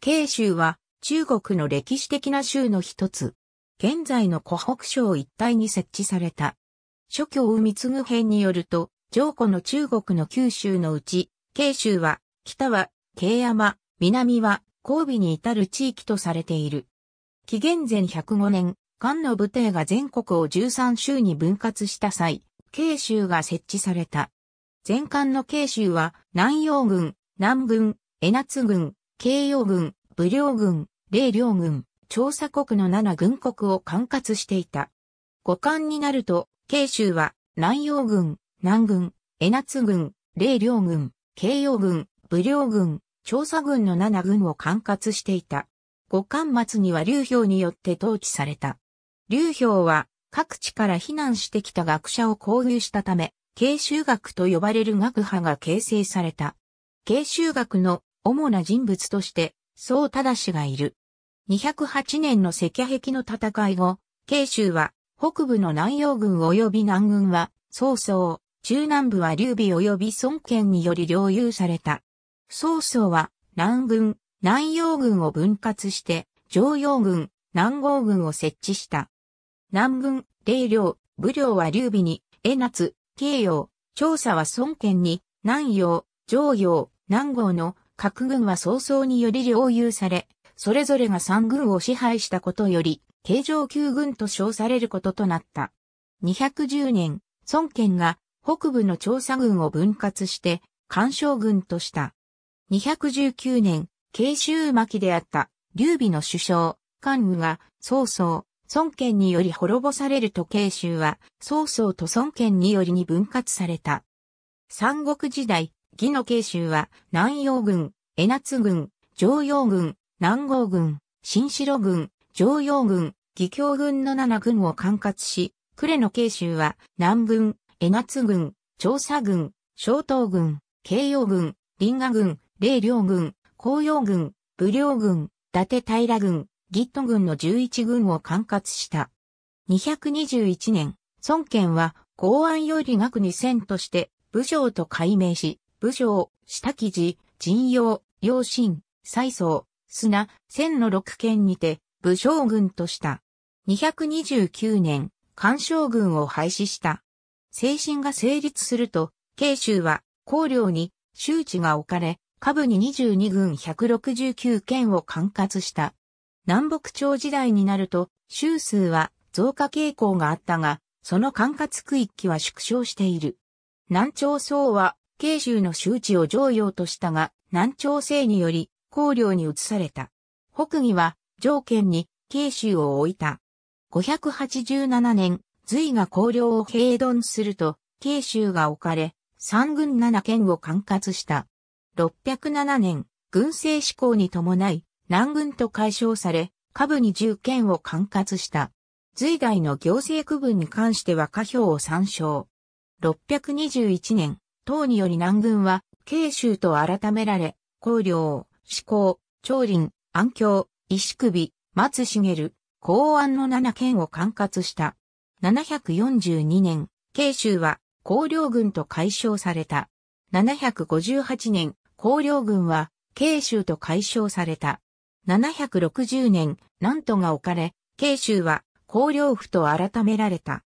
慶州は中国の歴史的な州の一つ。現在の湖北省一帯に設置された。諸教貢編によると、上古の中国の九州のうち、慶州は、北は、慶山、南は、神戸に至る地域とされている。紀元前105年、漢の武帝が全国を13州に分割した際、慶州が設置された。前漢の慶州は、南洋軍、南軍、江夏軍、慶陽軍、武領軍、霊領軍、調査国の7軍国を管轄していた。五冠になると、慶州は南洋軍、南軍、江夏軍、霊領軍、慶陽軍、武領軍、調査軍の7軍を管轄していた。五冠末には劉氷によって統治された。劉氷は各地から避難してきた学者を交流したため、慶州学と呼ばれる学派が形成された。慶州学の主な人物として、総忠氏がいる。208年の赤壁の戦い後、慶州は北部の南洋軍及び南軍は曹操、中南部は劉備及び孫権により領有された。曹操は南軍、南洋軍を分割して常用軍、南郷軍を設置した。南軍、霊領、武領は劉備に、江夏、慶陽、調査は孫権に、南陽、常用、南郷の各軍は早々により領有され、それぞれが三軍を支配したことより、形状級軍と称されることとなった。210年、孫権が北部の調査軍を分割して、干渉軍とした。219年、慶州巻であった劉備の首相、関羽が曹操、孫権により滅ぼされると慶州は曹操と孫権によりに分割された。三国時代、義の慶州は、南洋軍、江夏軍、常陽軍、南郷軍、新城軍、常陽軍、義教軍の7軍を管轄し、呉の慶州は、南軍、江夏軍、調査軍、小東軍、慶陽軍、林河軍、霊陵軍、紅葉軍、武陵軍、伊達平軍、ギット軍の11軍を管轄した。221年、孫権は、公安より学に0として、武将と改名し、武将、下記事、陣陽、用心、祭宗、砂、千の六県にて、武将軍とした。229年、干渉軍を廃止した。精神が成立すると、慶州は、公領に、周知が置かれ、下部に22軍169県を管轄した。南北朝時代になると、州数は増加傾向があったが、その管轄区域は縮小している。南朝宋は慶州の周知を常用としたが、南朝政により、公領に移された。北魏は、条件に、慶州を置いた。587年、隋が公領を平丼すると、慶州が置かれ、三軍七県を管轄した。607年、軍政志向に伴い、南軍と解消され、下部に十県を管轄した。隋代の行政区分に関しては下表を参照。621年、唐により南軍は、慶州と改められ、高陵、志向、長林、安京、石首、松茂、公安の7県を管轄した。742年、慶州は、高陵軍と解消された。758年、高陵軍は、慶州と解消された。760年、南都が置かれ、慶州は、高陵府と改められた。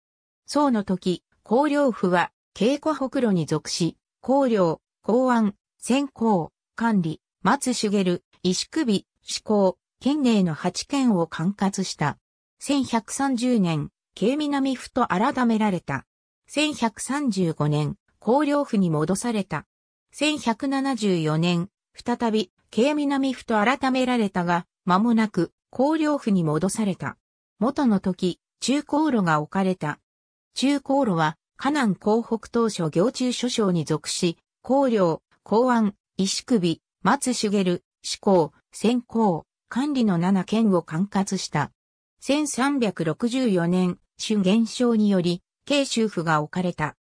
宋の時、高陵府は、稽古北路に属し、公領、公安、先行、管理、松茂、石首、志向、県内の8県を管轄した。1130年、京南府と改められた。1135年、公領府に戻された。1174年、再び、京南府と改められたが、間もなく、公領府に戻された。元の時、中高炉が置かれた。中高炉は、河南広北当初行中諸省に属し、公領、公安、石首、松茂、志向、先行、管理の7県を管轄した。1364年、主現象により、慶州府が置かれた。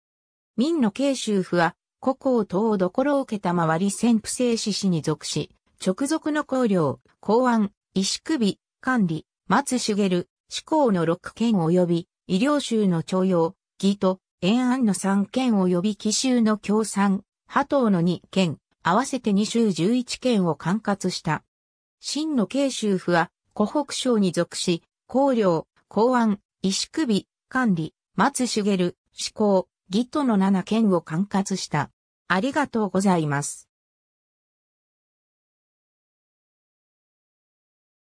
民の慶州府は、古校等所を受けた回り先府政志士に属し、直属の公領、公安、石首、管理、松茂、志向の6県及び、医療州の徴用、義と、延安の3県及び紀州の共産、波頭の2県、合わせて2州11県を管轄した。真の慶州府は、湖北省に属し、公領、公安、石首、管理、松茂、志向、義都の7県を管轄した。ありがとうございます。